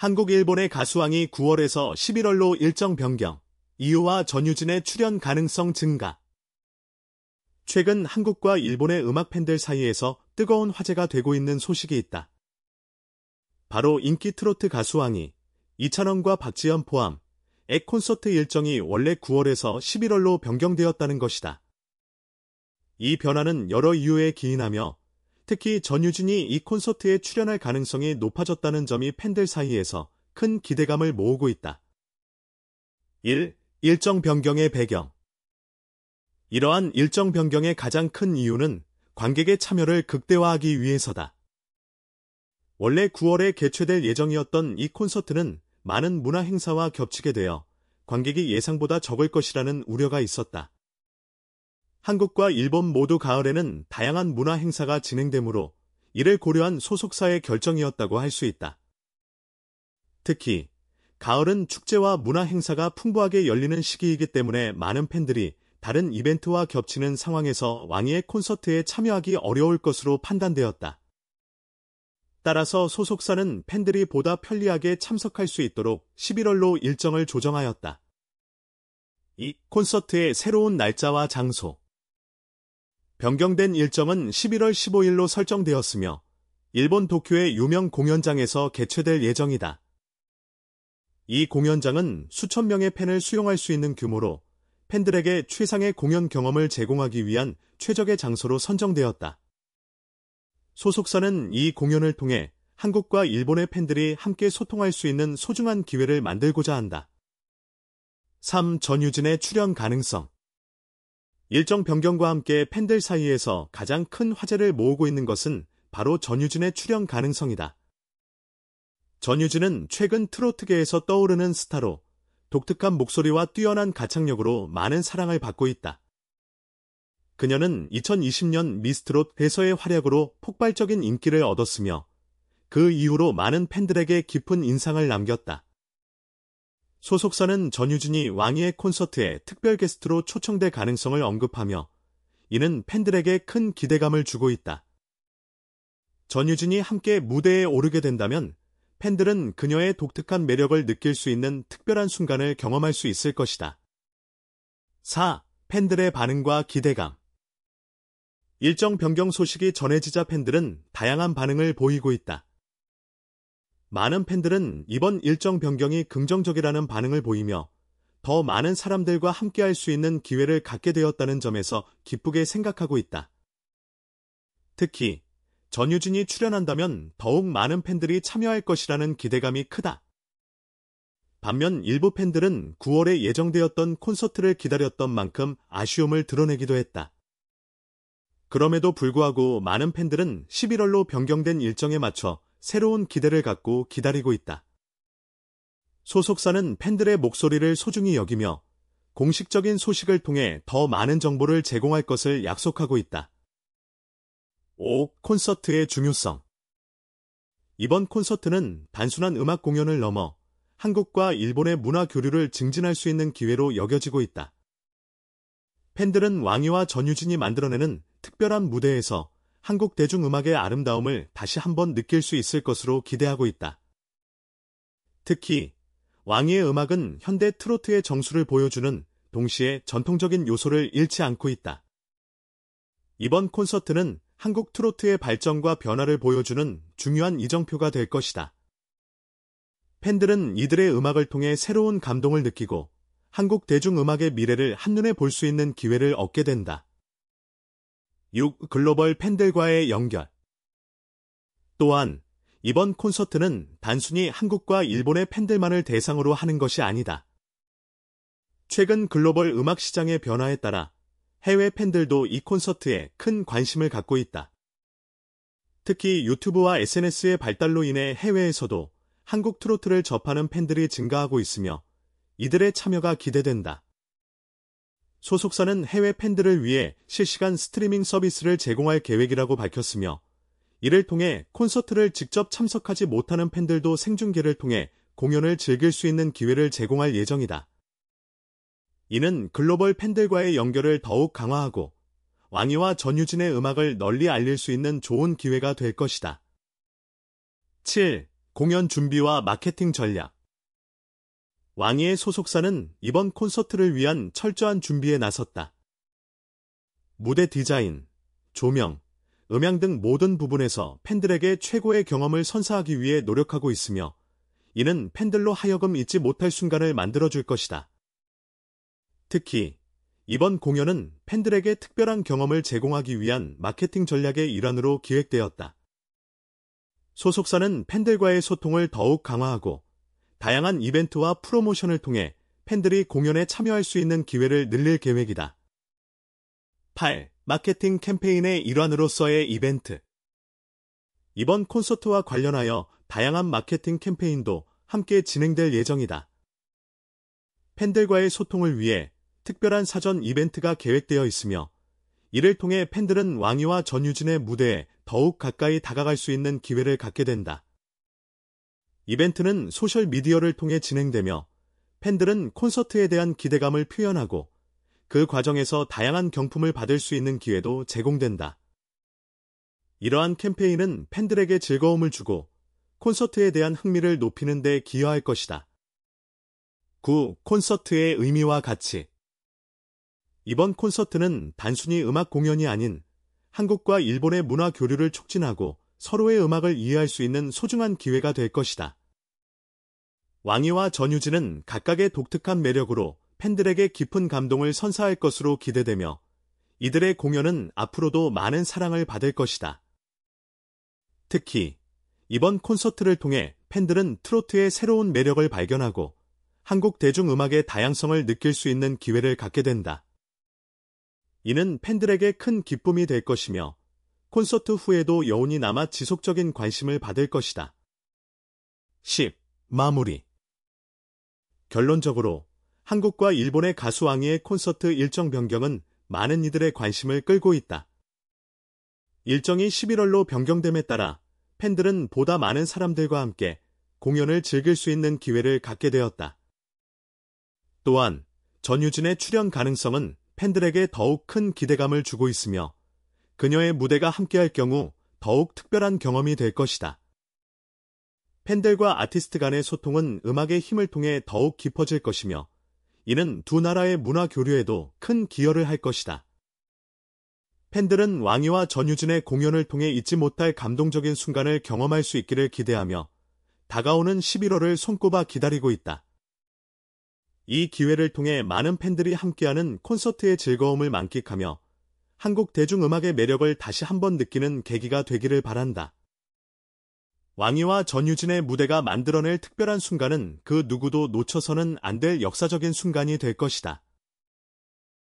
한국 일본의 가수왕이 9월에서 11월로 일정 변경, 이유와 전유진의 출연 가능성 증가. 최근 한국과 일본의 음악 팬들 사이에서 뜨거운 화제가 되고 있는 소식이 있다. 바로 인기 트로트 가수왕이 이찬원과 박지현 포함 액 콘서트 일정이 원래 9월에서 11월로 변경되었다는 것이다. 이 변화는 여러 이유에 기인하며 특히 전유진이 이 콘서트에 출연할 가능성이 높아졌다는 점이 팬들 사이에서 큰 기대감을 모으고 있다. 1. 일정 변경의 배경 이러한 일정 변경의 가장 큰 이유는 관객의 참여를 극대화하기 위해서다. 원래 9월에 개최될 예정이었던 이 콘서트는 많은 문화 행사와 겹치게 되어 관객이 예상보다 적을 것이라는 우려가 있었다. 한국과 일본 모두 가을에는 다양한 문화 행사가 진행되므로 이를 고려한 소속사의 결정이었다고 할 수 있다. 특히 가을은 축제와 문화 행사가 풍부하게 열리는 시기이기 때문에 많은 팬들이 다른 이벤트와 겹치는 상황에서 왕희의 콘서트에 참여하기 어려울 것으로 판단되었다. 따라서 소속사는 팬들이 보다 편리하게 참석할 수 있도록 11월로 일정을 조정하였다. 이 콘서트의 새로운 날짜와 장소 변경된 일정은 11월 15일로 설정되었으며 일본 도쿄의 유명 공연장에서 개최될 예정이다. 이 공연장은 수천 명의 팬을 수용할 수 있는 규모로 팬들에게 최상의 공연 경험을 제공하기 위한 최적의 장소로 선정되었다. 소속사는 이 공연을 통해 한국과 일본의 팬들이 함께 소통할 수 있는 소중한 기회를 만들고자 한다. 3. 전유진의 출연 가능성 일정 변경과 함께 팬들 사이에서 가장 큰 화제를 모으고 있는 것은 바로 전유진의 출연 가능성이다. 전유진은 최근 트로트계에서 떠오르는 스타로 독특한 목소리와 뛰어난 가창력으로 많은 사랑을 받고 있다. 그녀는 2020년 미스트롯 대서의 활약으로 폭발적인 인기를 얻었으며 그 이후로 많은 팬들에게 깊은 인상을 남겼다. 소속사는 전유진이 왕의 콘서트에 특별 게스트로 초청될 가능성을 언급하며 이는 팬들에게 큰 기대감을 주고 있다. 전유진이 함께 무대에 오르게 된다면 팬들은 그녀의 독특한 매력을 느낄 수 있는 특별한 순간을 경험할 수 있을 것이다. 4. 팬들의 반응과 기대감 일정 변경 소식이 전해지자 팬들은 다양한 반응을 보이고 있다. 많은 팬들은 이번 일정 변경이 긍정적이라는 반응을 보이며 더 많은 사람들과 함께할 수 있는 기회를 갖게 되었다는 점에서 기쁘게 생각하고 있다. 특히 전유진이 출연한다면 더욱 많은 팬들이 참여할 것이라는 기대감이 크다. 반면 일부 팬들은 9월에 예정되었던 콘서트를 기다렸던 만큼 아쉬움을 드러내기도 했다. 그럼에도 불구하고 많은 팬들은 11월로 변경된 일정에 맞춰 새로운 기대를 갖고 기다리고 있다. 소속사는 팬들의 목소리를 소중히 여기며 공식적인 소식을 통해 더 많은 정보를 제공할 것을 약속하고 있다. 5. 콘서트의 중요성 이번 콘서트는 단순한 음악 공연을 넘어 한국과 일본의 문화 교류를 증진할 수 있는 기회로 여겨지고 있다. 팬들은 왕희와 전유진이 만들어내는 특별한 무대에서 한국 대중음악의 아름다움을 다시 한번 느낄 수 있을 것으로 기대하고 있다. 특히 왕의 음악은 현대 트로트의 정수를 보여주는 동시에 전통적인 요소를 잃지 않고 있다. 이번 콘서트는 한국 트로트의 발전과 변화를 보여주는 중요한 이정표가 될 것이다. 팬들은 이들의 음악을 통해 새로운 감동을 느끼고 한국 대중음악의 미래를 한눈에 볼 수 있는 기회를 얻게 된다. 6. 글로벌 팬들과의 연결 또한 이번 콘서트는 단순히 한국과 일본의 팬들만을 대상으로 하는 것이 아니다. 최근 글로벌 음악 시장의 변화에 따라 해외 팬들도 이 콘서트에 큰 관심을 갖고 있다. 특히 유튜브와 SNS의 발달로 인해 해외에서도 한국 트로트를 접하는 팬들이 증가하고 있으며 이들의 참여가 기대된다. 소속사는 해외 팬들을 위해 실시간 스트리밍 서비스를 제공할 계획이라고 밝혔으며 이를 통해 콘서트를 직접 참석하지 못하는 팬들도 생중계를 통해 공연을 즐길 수 있는 기회를 제공할 예정이다. 이는 글로벌 팬들과의 연결을 더욱 강화하고 왕이와 전유진의 음악을 널리 알릴 수 있는 좋은 기회가 될 것이다. 7. 공연 준비와 마케팅 전략 왕의 소속사는 이번 콘서트를 위한 철저한 준비에 나섰다. 무대 디자인, 조명, 음향 등 모든 부분에서 팬들에게 최고의 경험을 선사하기 위해 노력하고 있으며 이는 팬들로 하여금 잊지 못할 순간을 만들어줄 것이다. 특히 이번 공연은 팬들에게 특별한 경험을 제공하기 위한 마케팅 전략의 일환으로 기획되었다. 소속사는 팬들과의 소통을 더욱 강화하고 다양한 이벤트와 프로모션을 통해 팬들이 공연에 참여할 수 있는 기회를 늘릴 계획이다. 8. 마케팅 캠페인의 일환으로서의 이벤트 이번 콘서트와 관련하여 다양한 마케팅 캠페인도 함께 진행될 예정이다. 팬들과의 소통을 위해 특별한 사전 이벤트가 계획되어 있으며 이를 통해 팬들은 왕이와 전유진의 무대에 더욱 가까이 다가갈 수 있는 기회를 갖게 된다. 이벤트는 소셜미디어를 통해 진행되며 팬들은 콘서트에 대한 기대감을 표현하고 그 과정에서 다양한 경품을 받을 수 있는 기회도 제공된다. 이러한 캠페인은 팬들에게 즐거움을 주고 콘서트에 대한 흥미를 높이는 데 기여할 것이다. 9. 콘서트의 의미와 가치 이번 콘서트는 단순히 음악 공연이 아닌 한국과 일본의 문화 교류를 촉진하고 서로의 음악을 이해할 수 있는 소중한 기회가 될 것이다. 왕이와 전유진은 각각의 독특한 매력으로 팬들에게 깊은 감동을 선사할 것으로 기대되며 이들의 공연은 앞으로도 많은 사랑을 받을 것이다. 특히 이번 콘서트를 통해 팬들은 트로트의 새로운 매력을 발견하고 한국 대중음악의 다양성을 느낄 수 있는 기회를 갖게 된다. 이는 팬들에게 큰 기쁨이 될 것이며 콘서트 후에도 여운이 남아 지속적인 관심을 받을 것이다. 10. 마무리 결론적으로 한국과 일본의 가수왕의 콘서트 일정 변경은 많은 이들의 관심을 끌고 있다. 일정이 11월로 변경됨에 따라 팬들은 보다 많은 사람들과 함께 공연을 즐길 수 있는 기회를 갖게 되었다. 또한 전유진의 출연 가능성은 팬들에게 더욱 큰 기대감을 주고 있으며 그녀의 무대가 함께할 경우 더욱 특별한 경험이 될 것이다. 팬들과 아티스트 간의 소통은 음악의 힘을 통해 더욱 깊어질 것이며 이는 두 나라의 문화 교류에도 큰 기여를 할 것이다. 팬들은 왕이와 전유진의 공연을 통해 잊지 못할 감동적인 순간을 경험할 수 있기를 기대하며 다가오는 11월을 손꼽아 기다리고 있다. 이 기회를 통해 많은 팬들이 함께하는 콘서트의 즐거움을 만끽하며 한국 대중음악의 매력을 다시 한번 느끼는 계기가 되기를 바란다. 왕이와 전유진의 무대가 만들어낼 특별한 순간은 그 누구도 놓쳐서는 안 될 역사적인 순간이 될 것이다.